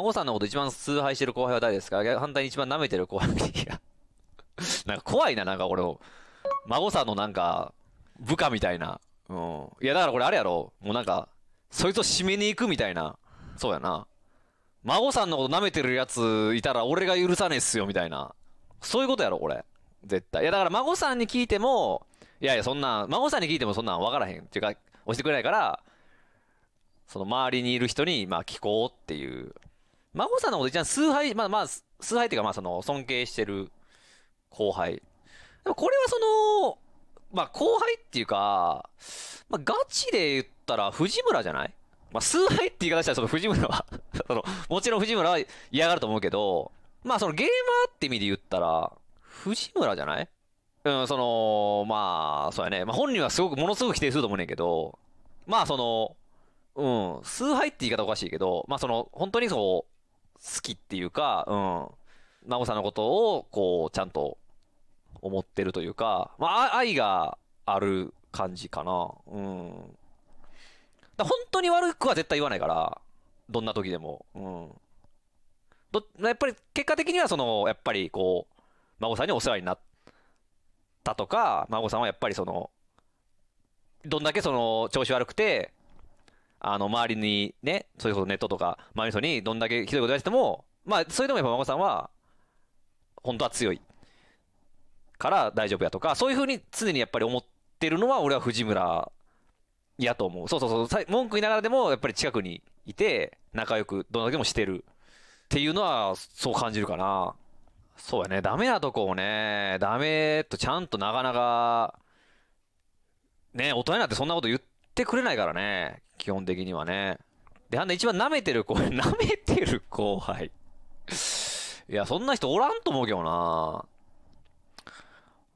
孫さんのこと一番崇拝してる後輩は誰ですか反対に一番舐めてる後輩が。なんか怖いな、なんか俺を。孫さんのなんか、部下みたいな。うん。いや、だからこれあれやろ。もうなんか、そいつを締めに行くみたいな。そうやな。孫さんのこと舐めてるやついたら俺が許さねえっすよ、みたいな。そういうことやろ、これ。絶対。いや、だから孫さんに聞いても、いやいや、そんな、孫さんに聞いてもそんなん分からへん。っていうか、押してくれないから、その周りにいる人に、まあ聞こうっていう真帆さんのこと一番崇拝、まあまあ、崇拝っていうかまあその尊敬してる後輩。でもこれはその、まあ後輩っていうか、まあガチで言ったら藤村じゃないまあ崇拝って言い方したらその藤村は その、もちろん藤村は嫌がると思うけど、まあそのゲーマーって意味で言ったら、藤村じゃないうん、その、まあ、そうやね。まあ本人はすごく、ものすごく否定すると思うねんけど、まあその、うん、崇拝って言い方おかしいけど、まあその、本当にそう、好きっていうか、うん。なおさんのことを、こう、ちゃんと思ってるというか、まあ、愛がある感じかな。うん。だ本当に悪くは絶対言わないから、どんな時でも。うん。ど、やっぱり結果的にはその、やっぱりこう、孫さんにお世話になったとか、孫さんはやっぱりその、どんだけその、調子悪くて、あの、周りにね、それこそネットとか、周りの人にどんだけひどいことやっても、まあ、それでもやっぱ孫さんは、本当は強いから大丈夫やとか、そういうふうに常にやっぱり思ってるのは、俺は藤村やと思う。そうそうそう、文句言いながらでも、やっぱり近くにいて、仲良く、どんだけもしてるっていうのは、そう感じるかな。そうやね、ダメなとこをね、ダメとちゃんとなかなか、ね、大人になってそんなこと言ってくれないからね、基本的にはね。で、あんな一番舐めてる後 舐めてる後輩。いや、そんな人おらんと思うけどな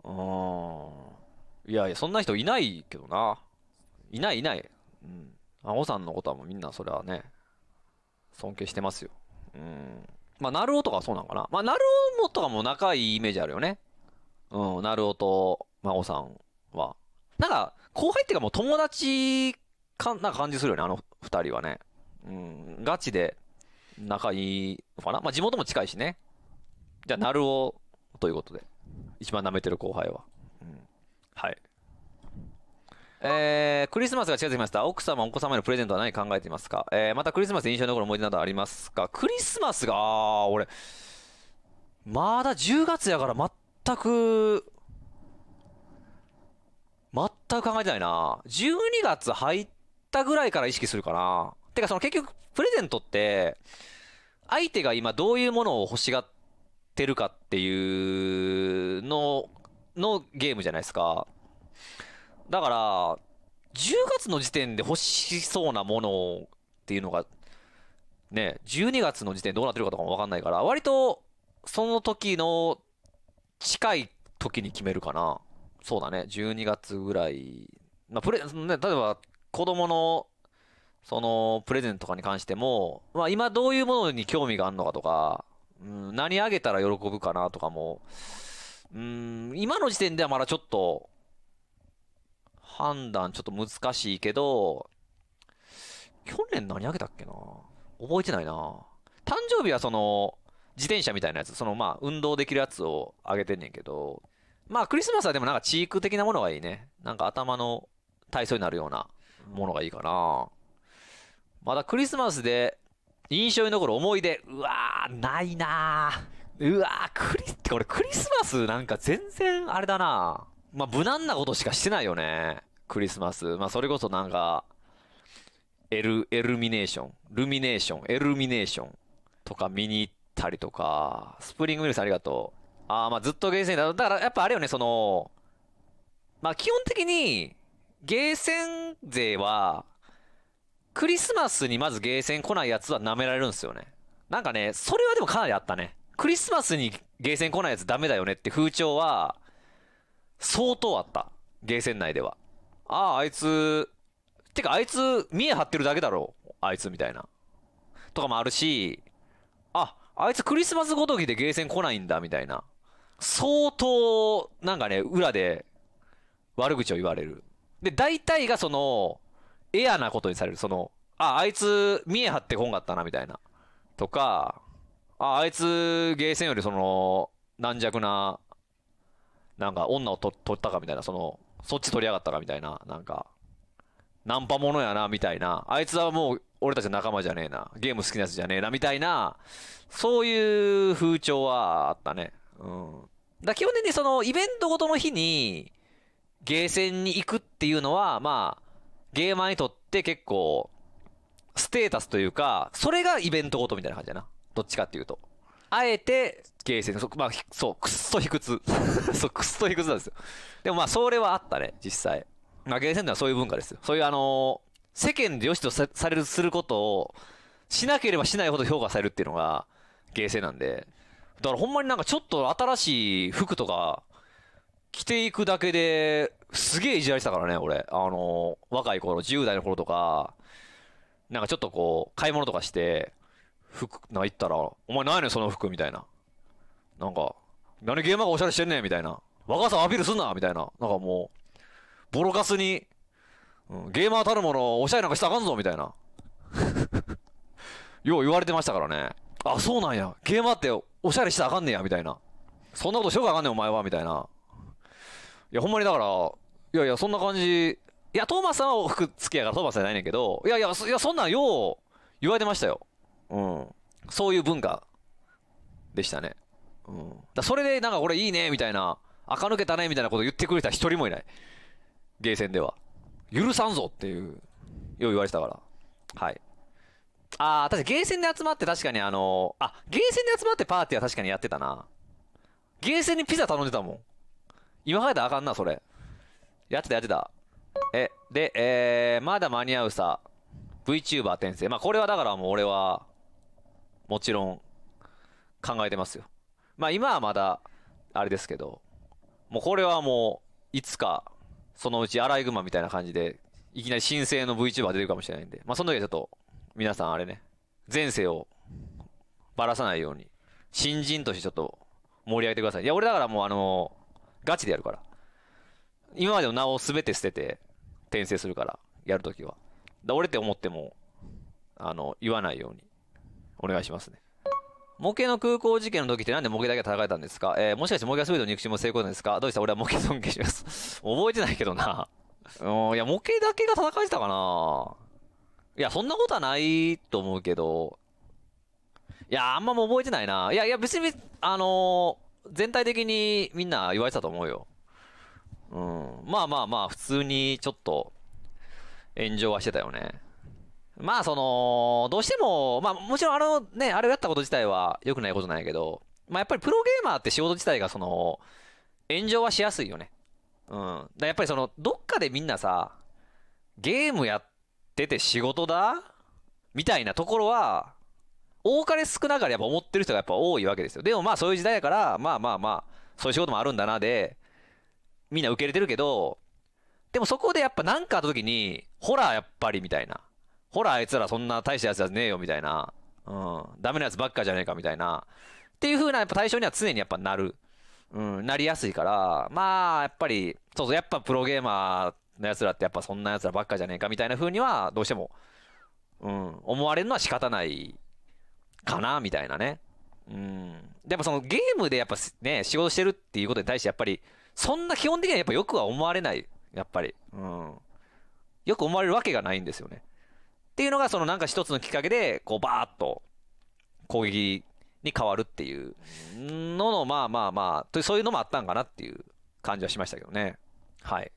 うん。いやいや、そんな人いないけどな。いないいない。うん。あおさんのことはもうみんなそれはね、尊敬してますよ。うん。まあ、なるおとかそうなんかな。まあ、なるおもとかも仲いいイメージあるよね。うん、なるおと、まあ、おさんは。なんか、後輩っていうかもう友達かん、な感じするよね、あの二人はね。うん、ガチで仲いいのかな。まあ、地元も近いしね。じゃあ、なるということで。一番舐めてる後輩は。うん、はい。えー、クリスマスが近づきました。奥様、お子様へのプレゼントは何考えていますかえー、またクリスマスで印象に残る思い出などありますかクリスマスが、あー、俺、まだ10月やから全く、全く考えてないな。12月入っったぐらいから意識するかな。てかその結局、プレゼントって、相手が今どういうものを欲しがってるかっていうの、のゲームじゃないですか。だから、10月の時点で欲しそうなものっていうのが、ね、12月の時点どうなってるかとかもわかんないから、割と、その時の近い時に決めるかな。そうだね、12月ぐらい。まあ、プレ、ね、例えば、子供の、その、プレゼントとかに関しても、まあ今どういうものに興味があるのかとか、うん、何あげたら喜ぶかなとかも、うん、今の時点ではまだちょっと、判断ちょっと難しいけど、去年何あげたっけな覚えてないな誕生日はその、自転車みたいなやつ、そのまあ、運動できるやつをあげてんねんけど、まあ、クリスマスはでもなんかチーク的なものがいいね。なんか頭の体操になるような。ものがいいかな。まだクリスマスで印象に残る思い出。うわー、ないなー。うわー、クリス、これクリスマスなんか全然あれだな。まあ、無難なことしかしてないよね。クリスマス。まあ、それこそなんか、エル、エルミネーション、ルミネーション、エルミネーションとか見に行ったりとか、スプリングウィルスありがとう。ああ、まあずっとゲーセンだ。だからやっぱあれよね、その、まあ基本的に、ゲーセン勢は、クリスマスにまずゲーセン来ないやつは舐められるんですよね。なんかね、それはでもかなりあったね。クリスマスにゲーセン来ないやつダメだよねって風潮は、相当あった。ゲーセン内では。ああ、あいつ、てかあいつ、見え張ってるだけだろう。あいつみたいな。とかもあるし、あ、あいつクリスマスごときでゲーセン来ないんだみたいな。相当、なんかね、裏で悪口を言われる。で、大体がその、エアなことにされる。その、あ、あいつ、見え張ってこんかったな、みたいな。とか、あ、あいつ、ゲーセンよりその、軟弱な、なんか、女をと取ったか、みたいな。その、そっち取りやがったか、みたいな。なんか、ナンパものやな、みたいな。あいつはもう、俺たち仲間じゃねえな。ゲーム好きなやつじゃねえな、みたいな。そういう風潮はあったね。うん。だ基本的にその、イベントごとの日に、ゲーセンに行くっていうのは、まあ、ゲーマーにとって結構、ステータスというか、それがイベントごとみたいな感じだな。どっちかっていうと。あえて、ゲーセン、そ、まあ、そう、くっそ卑屈。そう、くっそ卑屈なんですよ。でもまあ、それはあったね、実際。まあ、ゲーセンではそういう文化ですよ。そういうあのー、世間で良しとされる、することを、しなければしないほど評価されるっていうのが、ゲーセンなんで。だからほんまになんかちょっと新しい服とか、着ていくだけで、すげえいじられてたからね、俺。あの若い頃、10代の頃とか、なんかちょっとこう、買い物とかして、服、なんか行ったら、お前何やねん、その服、みたいな。なんか、何ゲーマーがおしゃれしてんねん、みたいな。若さアピールすんな、みたいな。なんかもう、ボロカスに、うん、ゲーマーたるもの、おしゃれなんかしたらあかんぞ、みたいな。よう言われてましたからね。あ、そうなんや。ゲーマーっておしゃれしたらあかんねや、みたいな。そんなことしようかあかんねん、お前は、みたいな。いや、ほんまにだから、いやいや、そんな感じ。いや、トーマスさんは服付きやからトーマスじゃないねんけど、いやいや、そいやそんなんよう言われてましたよ。うん。そういう文化でしたね。うん。だそれで、なんか俺いいね、みたいな、垢抜けたね、みたいなこと言ってくれた一人もいない。ゲーセンでは。許さんぞっていう、よう言われてたから。はい。ああ、確かにゲーセンで集まって確かにあのー、あ、ゲーセンで集まってパーティーは確かにやってたな。ゲーセンにピザ頼んでたもん。今考えたらあかんな、それ。やってた、やってた。え、で、えー、まだ間に合うさ。VTuber 転生。まあ、これはだからもう俺は、もちろん、考えてますよ。まあ、今はまだ、あれですけど、もうこれはもう、いつか、そのうちアライグマみたいな感じで、いきなり新生の VTuber 出るかもしれないんで、まあ、その時はちょっと、皆さんあれね、前世を、ばらさないように、新人としてちょっと、盛り上げてください。いや、俺だからもうあのーガチでやるから。今までの名を全て捨てて、転生するから、やるときは。だ俺って思っても、あの、言わないように、お願いしますね。模型の空港事件の時ってなんで模型だけ戦えたんですかえー、もしかして模型全ての肉親も成功なんですかどうした俺は模型尊敬します 覚えてないけどな。うん、いや、模型だけが戦えてたかないや、そんなことはないと思うけど。いや、あんまも覚えてないな。いや、いや、別に、あのー全体的にみんな言われてたと思うよ。うん。まあまあまあ、普通にちょっと、炎上はしてたよね。まあ、その、どうしても、まあ、もちろんあのね、あれをやったこと自体は良くないことなんやけど、まあ、やっぱりプロゲーマーって仕事自体が、その、炎上はしやすいよね。うん。だやっぱりその、どっかでみんなさ、ゲームやってて仕事だみたいなところは、多かれ少なかれやっぱ思ってる人がやっぱ多いわけですよ。でもまあそういう時代やから、まあまあまあ、そういう仕事もあるんだなで、みんな受け入れてるけど、でもそこでやっぱ何かあった時に、ほらやっぱりみたいな。ほらあいつらそんな大したやつじゃねえよみたいな。うん。ダメなやつばっかじゃねえかみたいな。っていう風なやっぱ対象には常にやっぱなる。うん、なりやすいから、まあやっぱり、そうそう、やっぱプロゲーマーのやつらってやっぱそんなやつらばっかじゃねえかみたいな風には、どうしても、うん、思われるのは仕方ないかなみたいなね。うん。でもそのゲームでやっぱね、仕事してるっていうことに対してやっぱり、そんな基本的にはやっぱよくは思われない。やっぱり。うん。よく思われるわけがないんですよね。っていうのがそのなんか一つのきっかけで、こうバーッと攻撃に変わるっていうのの、まあまあまあ、そういうのもあったんかなっていう感じはしましたけどね。はい。